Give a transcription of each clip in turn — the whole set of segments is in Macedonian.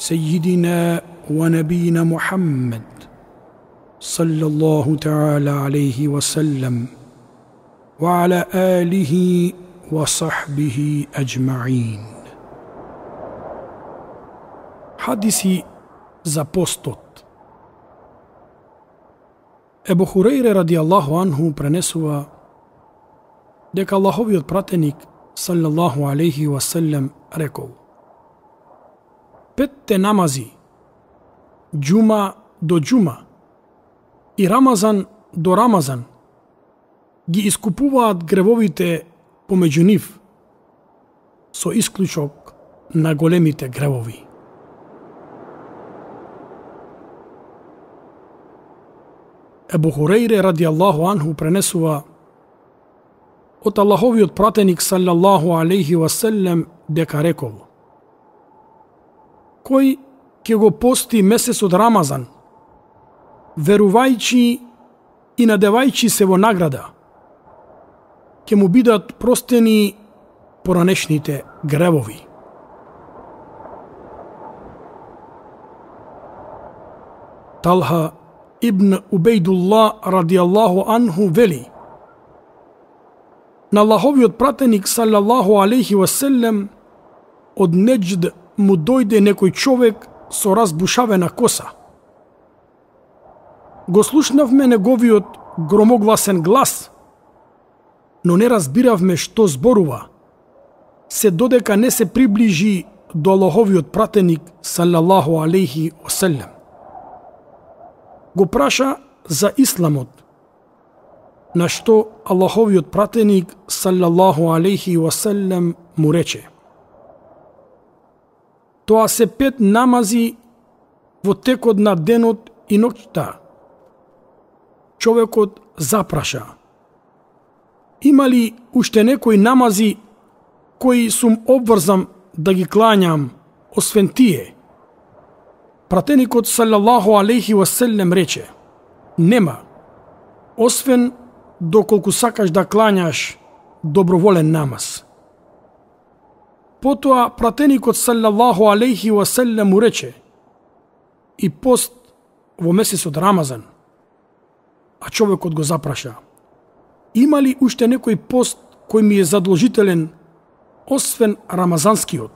سيدنا ونبينا محمد صلى الله تعالى عليه وسلم وعلى اله وصحبه اجمعين حديث زابوستوت ابو هريره رضي الله عنه برنسوا دك الله براتنك صلى الله عليه وسلم ركو петте намази, джума до джума и рамазан до рамазан, ги искупуваат гревовите помеѓу нив, со исклучок на големите гревови. Ебу Хурейре ради Аллаху Анху пренесува од Аллаховиот пратеник салјаллаху алейхи васелем дека рекол – кој ќе го пости месецот Рамазан, верувајќи и надевајќи се во награда, ќе му бидат простени поранешните гревови. Талха ибн Убейдулла Аллаху анху вели На Аллаховиот пратеник салјаллаху алейхи васелем од Неджд му дојде некој човек со разбушавена коса. Го слушнавме неговиот громогласен глас, но не разбиравме што зборува, се додека не се приближи до Аллаховиот пратеник, салаллаху алейхи оселем. Го праша за исламот, на што Аллаховиот пратеник, салаллаху алейхи оселем, му рече – Тоа се пет намази во текот на денот и ноќта. Човекот запраша. Има ли уште некои намази кои сум обврзам да ги клањам, освен тие? Пратеникот салаллаху алейхи васелем рече, нема, освен доколку сакаш да клањаш доброволен намаз. Потоа пратеникот саллаллаху алейхи васеллем му рече и пост во месецот Рамазан. А човекот го запраша. Има ли уште некој пост кој ми е задолжителен освен рамазанскиот?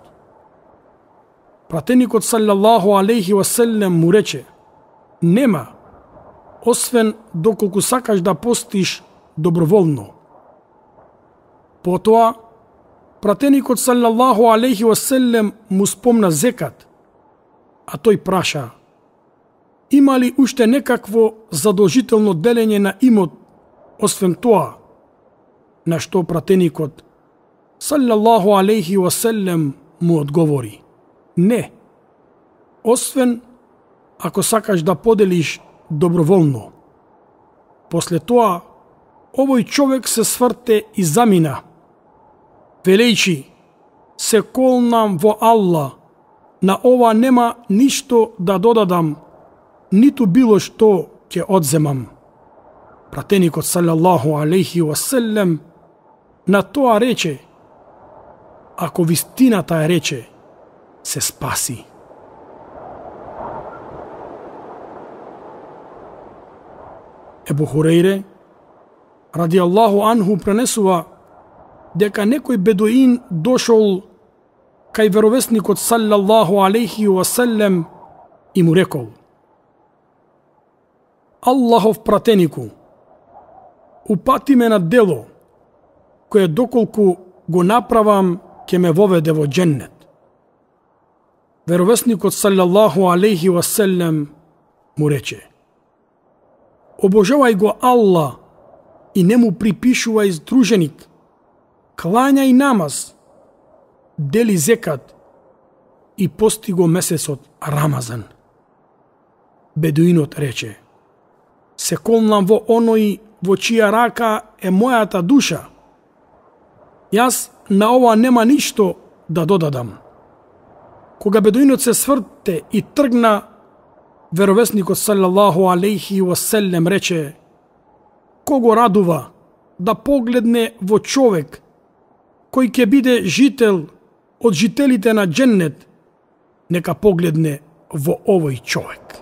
Пратеникот саллаллаху алейхи васеллем му рече Нема, освен доколку сакаш да постиш доброволно. Потоа пратеникот саллаллаху алейхи васелем му спомна зекат, а тој праша, има ли уште некакво задолжително делење на имот, освен тоа, на што пратеникот саллаллаху алейхи васелем му одговори, не, освен ако сакаш да поделиш доброволно. После тоа, овој човек се сврте и замина – велејќи се колнам во Алла, на ова нема ништо да додадам, ниту било што ќе одземам. Пратеникот салјаллаху алейхи васелем на тоа рече, ако вистината е рече, се спаси. Ебу Хурейре, ради Аллаху анху пренесува дека некој бедуин дошол кај веровесникот саллаллаху алейхи васелем и му рекол Аллахов пратенику, упати ме на дело, кое доколку го направам, ќе ме воведе во дженнет. Веровесникот саллаллаху алейхи васелем му рече Обожавај го Аллах и не му припишувај здруженик – клања и намаз, дели зекат и пости го месецот Рамазан. Бедуинот рече, се колнам во оној во чија рака е мојата душа. Јас на ова нема ништо да додадам. Кога бедуинот се сврте и тргна, веровесникот салаллаху алейхи васелем рече, кого радува да погледне во човек кој ќе биде жител од жителите на дженнет, нека погледне во овој човек.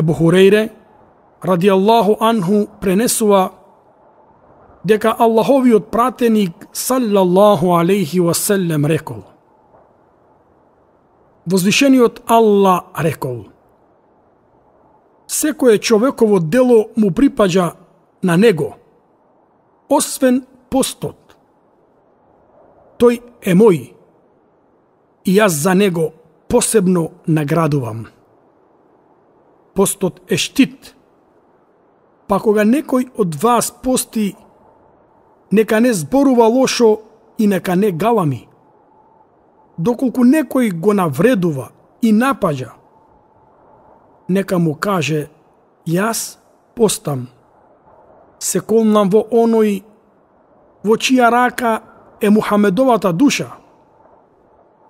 Ебу Хурейре, ради Аллаху Анху, пренесува дека Аллаховиот пратеник саллаллаху алейхи васелем рекол. Возвишениот Аллах рекол – секое човеково дело му припаѓа на него, освен постот. Тој е мој и јас за него посебно наградувам. Постот е штит, па кога некој од вас пости, нека не зборува лошо и нека не галами. Доколку некој го навредува и напаѓа, нека му каже, јас постам. Се колнам во оној во чија рака е Мухамедовата душа.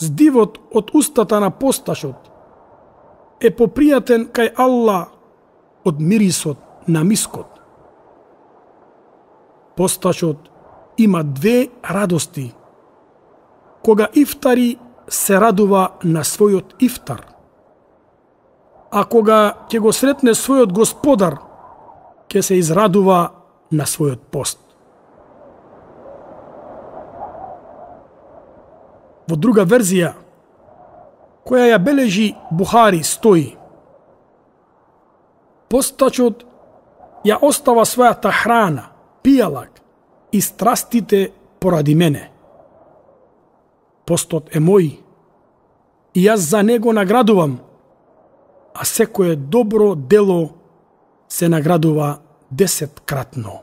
Здивот од устата на посташот е попријатен кај Алла од мирисот на мискот. Посташот има две радости. Кога ифтари се радува на својот ифтар а кога ќе го сретне својот господар, ќе се израдува на својот пост. Во друга верзија, која ја бележи Бухари, стои. Постачот ја остава својата храна, пијалак и страстите поради мене. Постот е мој и јас за него наградувам – а секое добро дело се наградува десеткратно.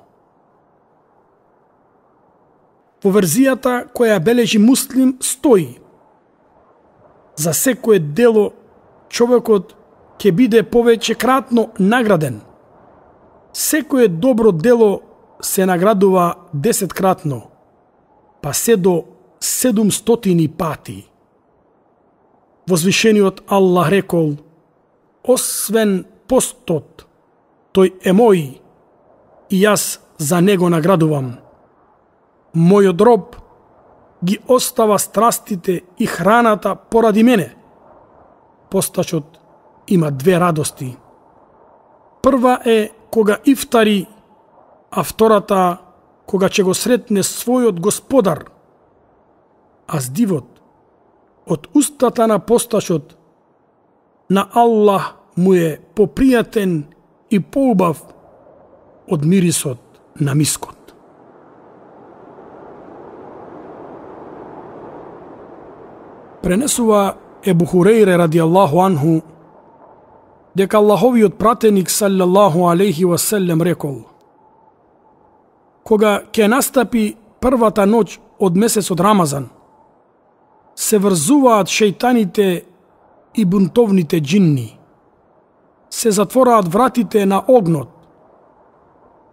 Во верзијата која бележи муслим стои За секое дело човекот ќе биде повеќе кратно награден. Секое добро дело се наградува десеткратно, па се до седумстотини пати. Возвишениот Аллах рекол – освен постот, тој е мој и јас за него наградувам. Мојот роб ги остава страстите и храната поради мене. Постачот има две радости. Прва е кога ифтари, а втората кога ќе го сретне својот господар. А здивот од устата на постачот на Аллах му е попријатен и поубав од мирисот на мискот. Пренесува Ебу Хурейре ради Аллаху анху дека Аллаховиот пратеник саллаллаху алейхи васелем рекол Кога ќе настапи првата ноќ од месецот Рамазан, се врзуваат шејтаните и бунтовните джинни – се затвораат вратите на огнот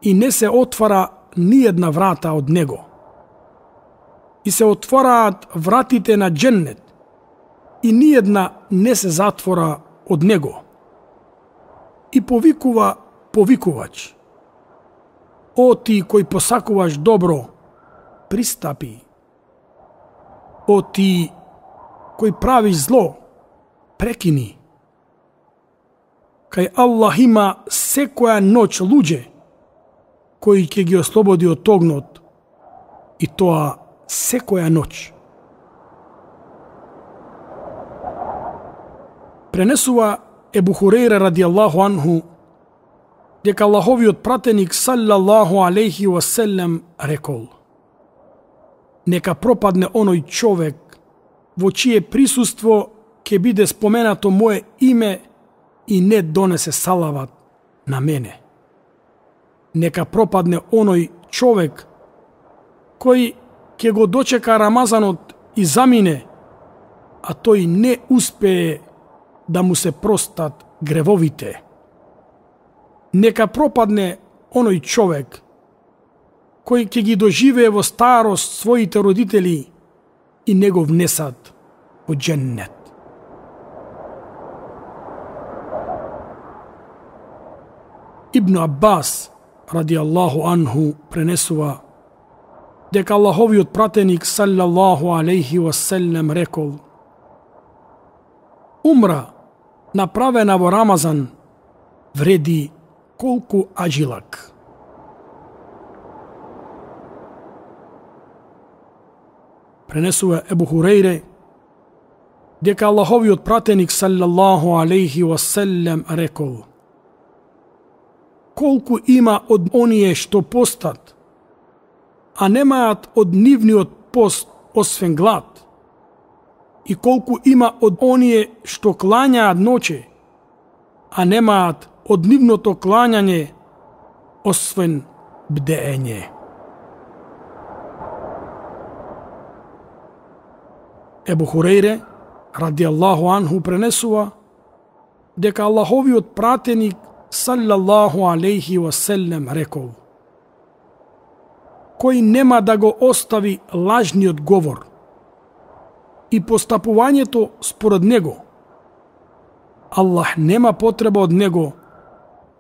и не се отвара ни една врата од него. И се отвораат вратите на дженнет и ни една не се затвора од него. И повикува повикувач. О ти кој посакуваш добро, пристапи. О ти кој правиш зло, прекини кај Аллах има секоја ноќ луѓе, кои ќе ги ослободи од тогнот и тоа секоја ноќ. Пренесува Ебу Хурейра Аллаху анху, дека Аллаховиот пратеник саллаллаху алейхи васелем рекол Нека пропадне оној човек во чие присуство ќе биде споменато мое име и не донесе салават на мене. Нека пропадне оној човек кој ќе го дочека Рамазанот и замине, а тој не успее да му се простат гревовите. Нека пропадне оној човек кој ќе ги доживее во старост своите родители и него внесат во дженнет. Ибн Аббас, ради Аллаху анху, пренесува дека Аллаховиот пратеник саллаллаху алейхи васелем рекол Умра, направена во Рамазан, вреди колку ажилак. Пренесува Ебу Хурейре, дека Аллаховиот пратеник саллаллаху алейхи васелем рекол – колку има од оние што постат, а немаат од нивниот пост освен глад, и колку има од оние што клањаат ноќе, а немаат од нивното клањање освен бдеење. Ебу Хурейре, ради Аллаху Анху, пренесува дека Аллаховиот пратеник Саллаллаху алейхи васелем реков: Кој нема да го остави лажниот говор и постапувањето според него. Аллах нема потреба од него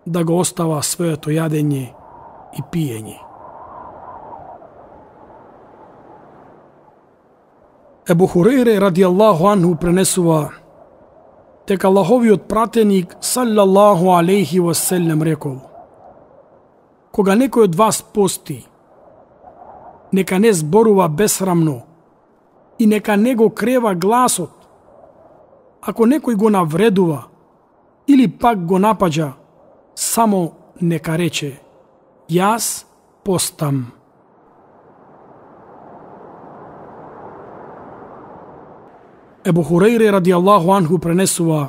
да го остава своето јадење и пиење. Ебу Хурејре Аллаху анху пренесува Тек Аллаховиот пратеник, саллаллаху алейхи селнем рекол Кога некој од вас пости, нека не зборува бесрамно и нека не го крева гласот. Ако некој го навредува или пак го нападја само нека рече, јас постам. Ебу Хурейре ради Аллаху Анху пренесува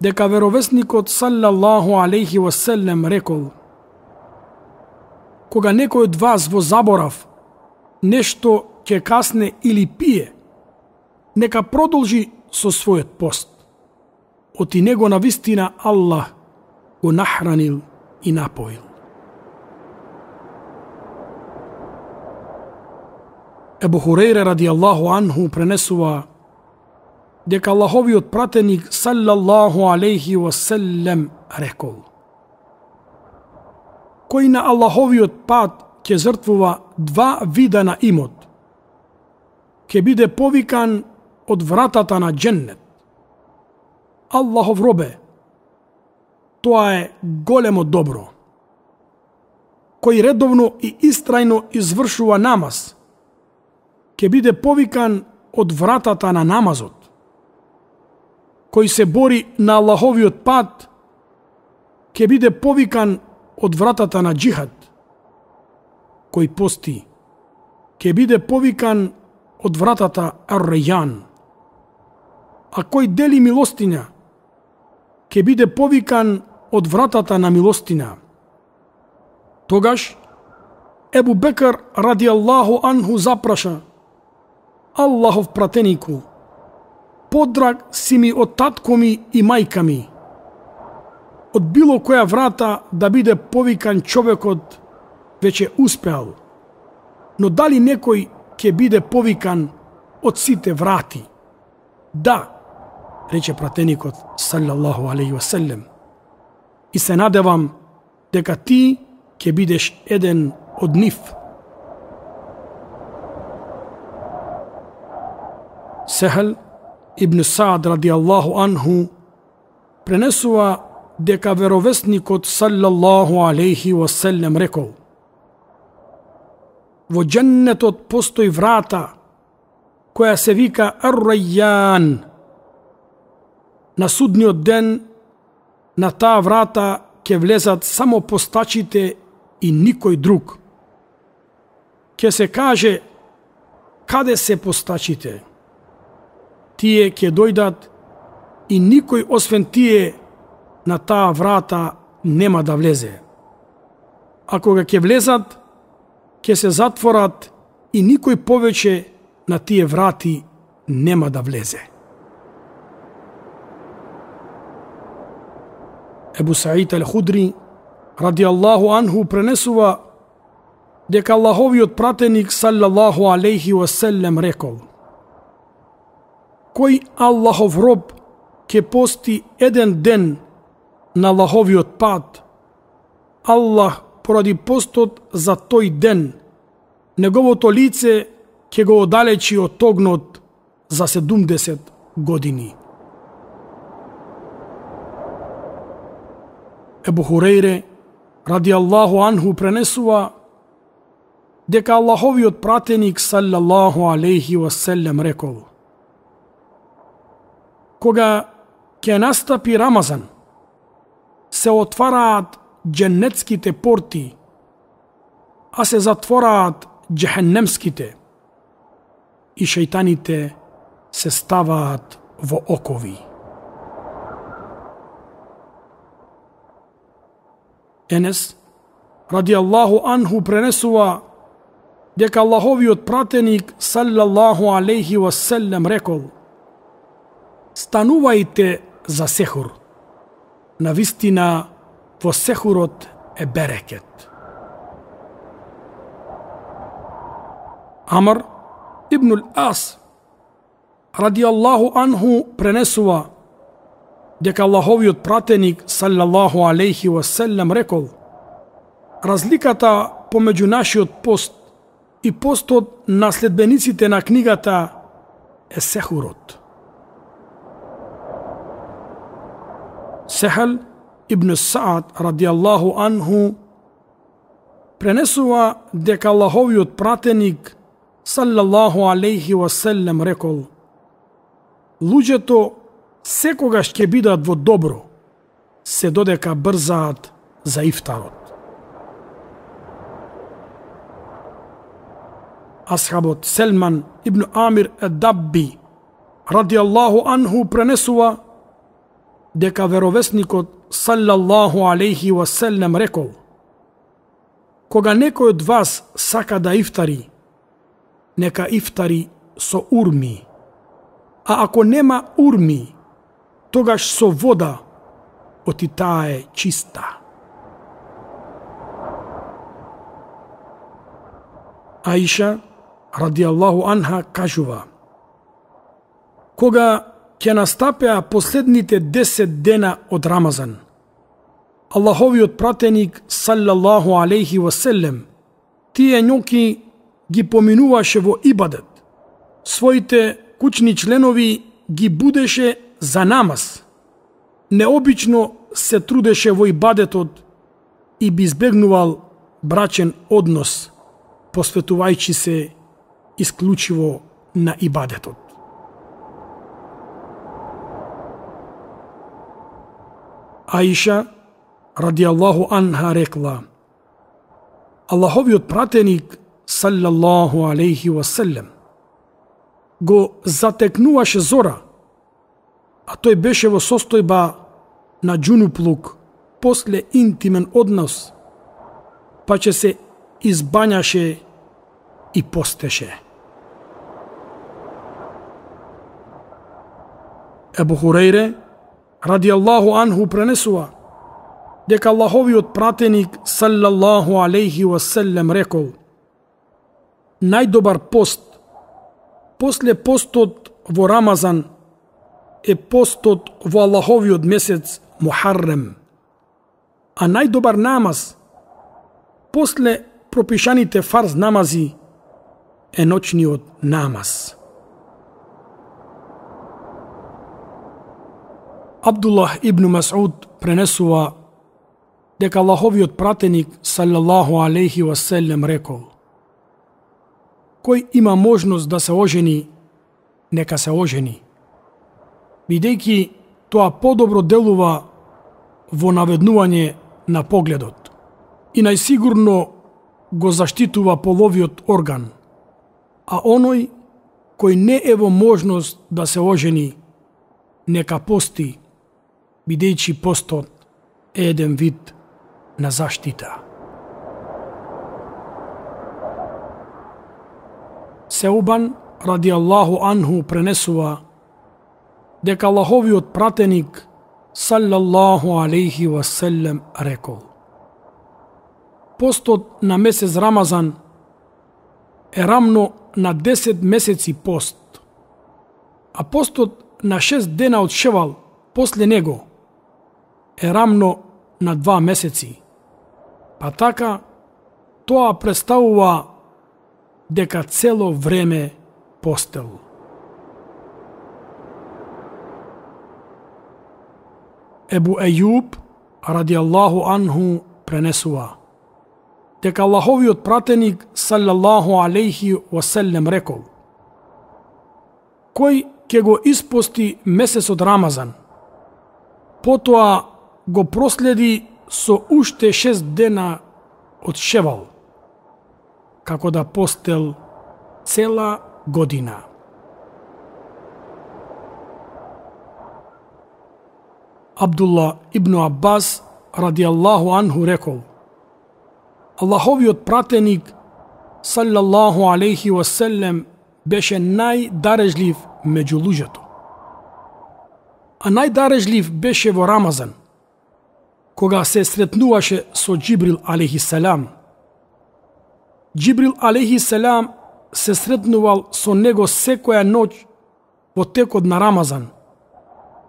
дека веровесникот салаллаху алейхи васелем рекол Кога некој од вас во заборав нешто ќе касне или пие, нека продолжи со својот пост. Оти него на вистина Аллах го нахранил и напоил. Ебу Хурейре ради Аллаху Анху пренесува дека Аллаховиот пратеник саллаллаху алейхи васелем рекол. Кој на Аллаховиот пат ќе жртвува два вида на имот, ќе биде повикан од вратата на дженнет. Аллахов робе, тоа е големо добро. Кој редовно и истрајно извршува намаз, ќе биде повикан од вратата на намазот кој се бори на Аллаховиот пат, ќе биде повикан од вратата на джихад. Кој пости, ќе биде повикан од вратата Ар-Рејан. А кој дели милостиња, ќе биде повикан од вратата на милостина. Тогаш, Ебу Бекар ради Аллаху анху запраша, Аллахов пратенику, подраг си ми од татко ми и мајка ми. Од било која врата да биде повикан човекот веќе успеал. Но дали некој ќе биде повикан од сите врати? Да, рече пратеникот салјаллаху алейхи васелем. И се надевам дека ти ќе бидеш еден од нив. Сехал Ибн Саад Аллаху анху пренесува дека веровесникот салаллаху алейхи васелем рекол Во дженнетот постои врата која се вика Ар-Рајјан. На судниот ден на таа врата ќе влезат само постачите и никој друг. Ке се каже каде се постачите? тие ќе дојдат и никој освен тие на таа врата нема да влезе. А кога ќе влезат, ќе се затворат и никој повеќе на тие врати нема да влезе. Ебу Саид Ел-Худри, ради Аллаху Анху, пренесува дека Аллаховиот пратеник, салаллаху алейхи васелем, рекол – кој Аллахов роб ќе пости еден ден на Аллаховиот пат, Аллах поради постот за тој ден, неговото лице ќе го одалечи од огнот за 70 години. Ебу Хурейре, ради Аллаху Анху, пренесува дека Аллаховиот пратеник, салјаллаху алейхи васелем, рекол – кога ќе настапи Рамазан, се отвараат дженетските порти, а се затвораат джехеннемските и шейтаните се ставаат во окови. Енес, ради Аллаху Анху, пренесува дека Аллаховиот пратеник, саллаллаху алейхи васелем, рекол – станувајте за Сехур. На вистина во Сехурот е берекет. Амар ибнул Ас ради Аллаху анху пренесува дека Аллаховиот пратеник саллаллаху алейхи васелем рекол разликата помеѓу нашиот пост и постот наследбениците на книгата е сехурот. Сехел ибн Саад Аллаху анху пренесува дека Аллаховиот пратеник салаллаху алейхи васелем рекол Луѓето секогаш ќе бидат во добро, се додека брзаат за ифтарот. Асхабот Селман ибн Амир ради Аллаху анху пренесува дека веровесникот саллаллаху алейхи васелнем рекол Кога некој од вас сака да ифтари, нека ифтари со урми, а ако нема урми, тогаш со вода, оти таа е чиста. Аиша, ради аллаху анха, кажува, кога ќе настапеа последните 10 дена од Рамазан. Аллаховиот пратеник саллаллаху алейхи васелем тие њоки ги поминуваше во ибадет. Своите кучни членови ги будеше за намаз. Необично се трудеше во ибадетот и би избегнувал брачен однос, посветувајќи се исклучиво на ибадетот. Аиша, Аллаху анха, рекла Аллаховиот пратеник, салјаллаху алейхи васелем, го затекнуваше зора, а тој беше во состојба на джунуплук, после интимен однос, па че се избањаше и постеше. Ебу Хурейре, ради Аллаху анху пренесува дека Аллаховиот пратеник салаллаху алейхи васелем рекол Најдобар пост после постот во Рамазан е постот во Аллаховиот месец Мухаррем а најдобар намаз после пропишаните фарз намази е ночниот намаз. Абдуллах ибн Масуд пренесува дека Аллаховиот пратеник саллаллаху алейхи васелем рекол Кој има можност да се ожени, нека се ожени. Бидејќи тоа подобро делува во наведнување на погледот и најсигурно го заштитува половиот орган, а оној кој не е во можност да се ожени, нека пости бидејќи постот е еден вид на заштита. Сеубан, ради Аллаху Анху, пренесува дека Аллаховиот пратеник, салаллаху алейхи васелем, рекол. Постот на месец Рамазан е рамно на 10 месеци пост, а постот на 6 дена од Шевал после него – е рамно на два месеци. Па така, тоа представува дека цело време постел. Ебу Ејуб, ради Аллаху анху, пренесува дека Аллаховиот пратеник саллаллаху алейхи васеллем рекол кој ке го испости месецот Рамазан потоа го проследи со уште шест дена од Шевал, како да постел цела година. Абдулла ибн Аббас Аллаху анху рекол Аллаховиот пратеник салјаллаху алейхи васелем беше најдарежлив меѓу луѓето. А најдарежлив беше во Рамазан – кога се сретнуваше со Джибрил салам. Джибрил Салам се сретнувал со него секоја ноќ во текот на Рамазан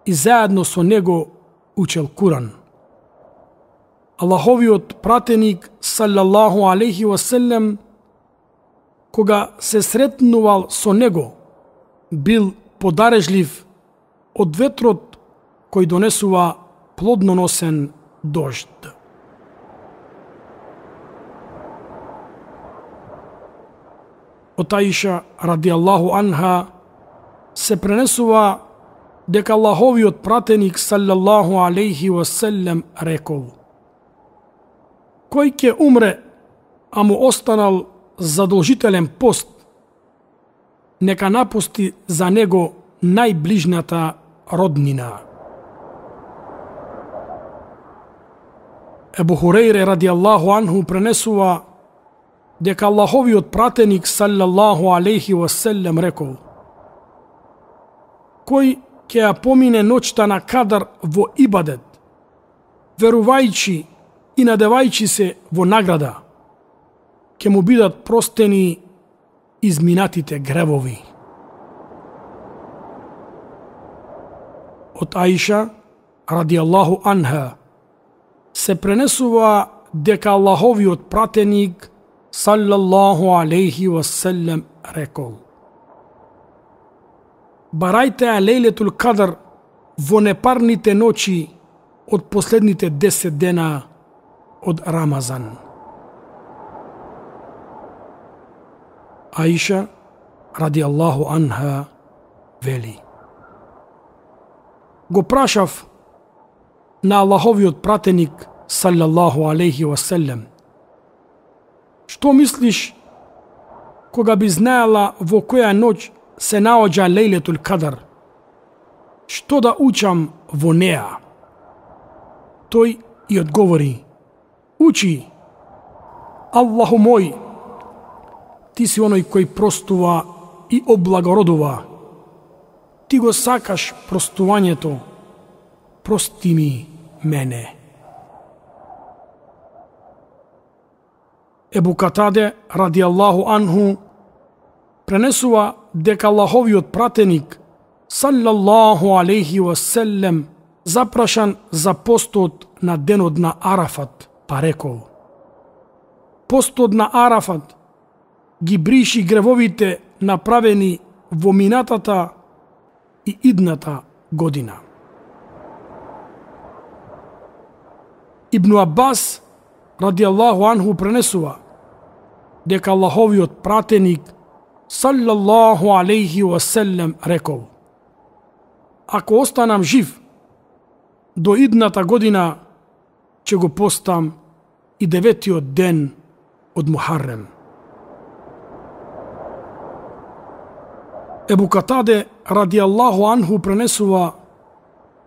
и заедно со него учел Куран. Аллаховиот пратеник саллаллаху алейхи васелем кога се сретнувал со него бил подарежлив од ветрот кој донесува плодноносен дожд. Од Аиша Аллаху анха се пренесува дека Аллаховиот пратеник салјаллаху алейхи васелем рекол Кој ќе умре, а му останал задолжителен пост, нека напусти за него најближната роднина. Ебу ради Аллаху анху пренесува дека Аллаховиот пратеник саллаллаху алейхи васелем рекол Кој ќе ја помине ноќта на кадар во Ибадет, верувајќи и надевајќи се во награда, ќе му бидат простени изминатите гревови. Од Аиша, ради Аллаху анха, се пренесува дека Аллаховиот пратеник саллаллаху алейхи васелем рекол Барајте ја лейлетул кадр во непарните ночи од последните 10 дена од Рамазан. Аиша ради Аллаху анха вели Го прашав на Аллаховиот пратеник Саллаллаху алейхи васелем. Што мислиш кога би знаела во која ноќ се наоѓа Лейлетул Кадар? Што да учам во неа? Тој и одговори. Учи! Аллаху мој! Ти си оној кој простува и облагородува. Ти го сакаш простувањето. Прости ми мене. Ебу Катаде, ради Аллаху Анху, пренесува дека Аллаховиот пратеник, саллаллаху алейхи васелем, запрашан за постот на денот на Арафат, па рекол. Постот на Арафат ги бриши гревовите направени во минатата и идната година. Ибн Аббас, ради Аллаху Анху, пренесува – дека Аллаховиот пратеник саллаллаху алейхи васелем рекол Ако останам жив, до идната година ќе го постам и деветиот ден од Мухаррем. Ебу Катаде ради Аллаху Анху пренесува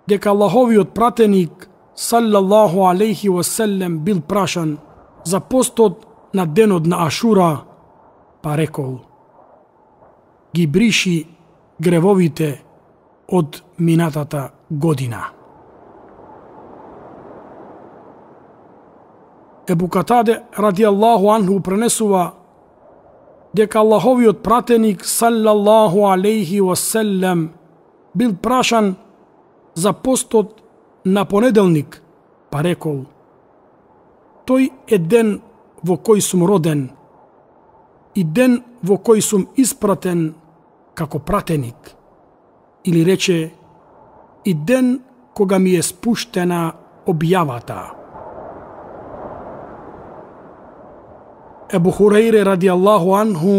дека Аллаховиот пратеник саллаллаху алейхи васелем бил прашан за постот на денот на Ашура, па рекол, ги бриши гревовите од минатата година. Ебукатаде ради Аллаху Анху, пренесува дека Аллаховиот пратеник, саллаллаху алейхи васелем, бил прашан за постот на понеделник, па рекол, тој е ден во кој сум роден и ден во кој сум испратен како пратеник, или рече и ден кога ми е спуштена објавата. Ебу Хурейре ради Аллаху анху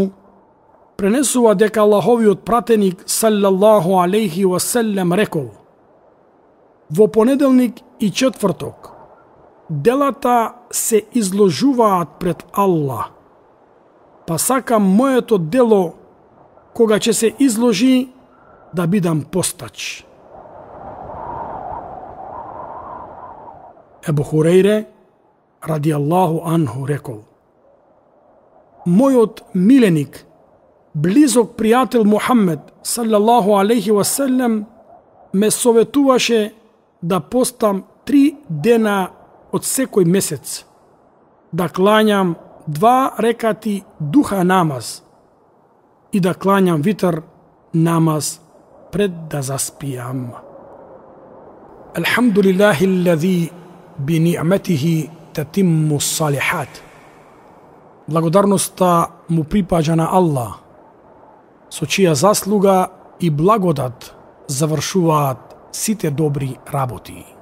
пренесува дека Аллаховиот пратеник саллаллаху алейхи васелем рекол Во понеделник и четврток – делата се изложуваат пред Аллах. Па сакам моето дело, кога ќе се изложи, да бидам постач. Ебу Хурейре, ради Аллаху Анху, рекол. Мојот миленик, близок пријател Мухаммед, салјаллаху алейхи васелем, ме советуваше да постам три дена од секој месец, да клањам два рекати духа намаз и да клањам витар намаз пред да заспијам. Алхамдулиллахи лази би ни'метихи татимму салихат. Благодарноста му припаѓа на Аллах, со чија заслуга и благодат завршуваат сите добри работи.